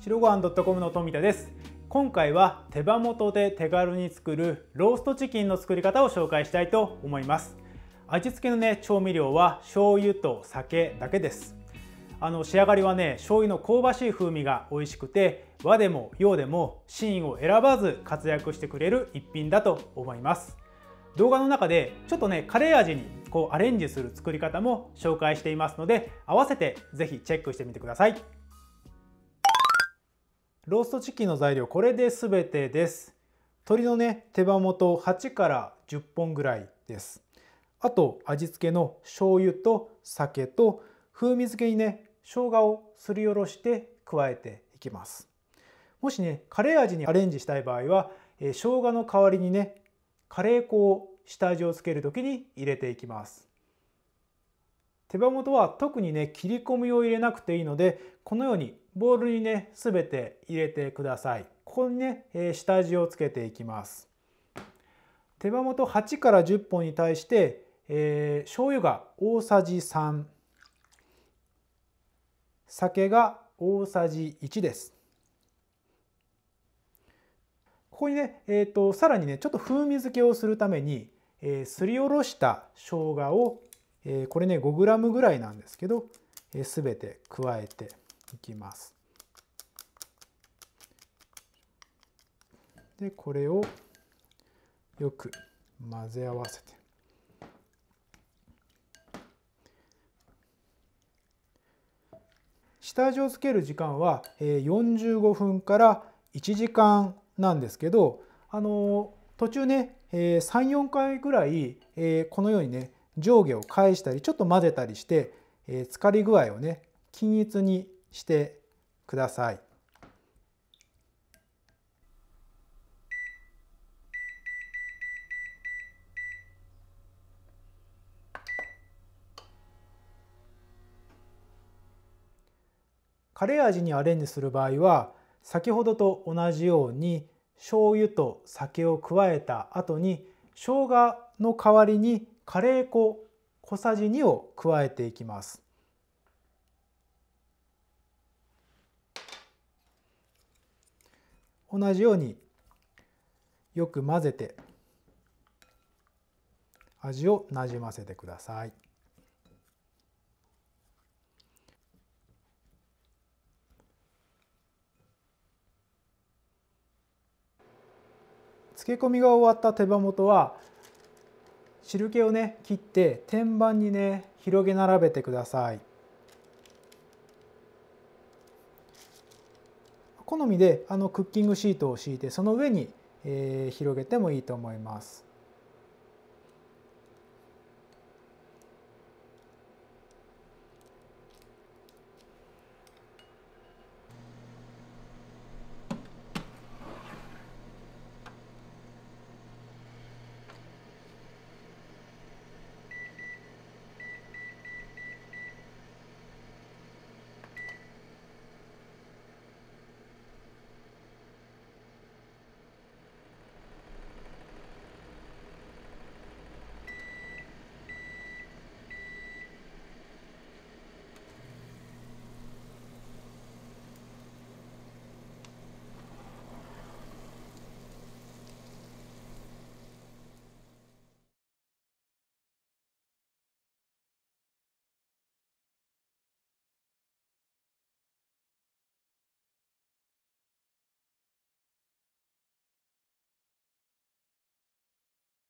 白ご飯 .com の富田です今回は手羽元で手軽に作るローストチキンの作り方を紹介したいと思います味付けのね調味料は醤油と酒だけですあの仕上がりはね醤油の香ばしい風味が美味しくて和でも洋でも芯を選ばず活躍してくれる一品だと思います動画の中でちょっとねカレー味にこうアレンジする作り方も紹介していますので合わせて是非チェックしてみてください。ローストチキンの材料これで全てです鶏のね手羽元8から10本ぐらいですあと味付けの醤油と酒と風味付けにね生姜をすりおろして加えていきますもしねカレー味にアレンジしたい場合は、えー、生姜の代わりにねカレー粉を下味をつける時に入れていきます手羽元は特にね切り込みを入れなくていいのでこのようにボウルにね全て入れてくださいここにね、えー、下味をつけていきます手羽元8から10本に対して、えー、醤油が大さじ3酒が大さじ1ですここにね、えーと、とさらにねちょっと風味付けをするために、えー、すりおろした生姜を、えー、これね 5g ぐらいなんですけど、えー、全て加えていきます。でこれをよく混ぜ合わせて。下味をつける時間は45分から1時間なんですけどあの途中ね34回ぐらいこのようにね上下を返したりちょっと混ぜたりして浸かり具合をね均一にしてください。カレー味にアレンジする場合は先ほどと同じように醤油と酒を加えた後に生姜の代わりにカレー粉小さじ2を加えていきます。同じようによく混ぜて味をなじませてください。漬け込みが終わった手羽元は汁気をね切って天板にね広げ並べてください。好みであのクッキングシートを敷いてその上に、えー、広げてもいいと思います。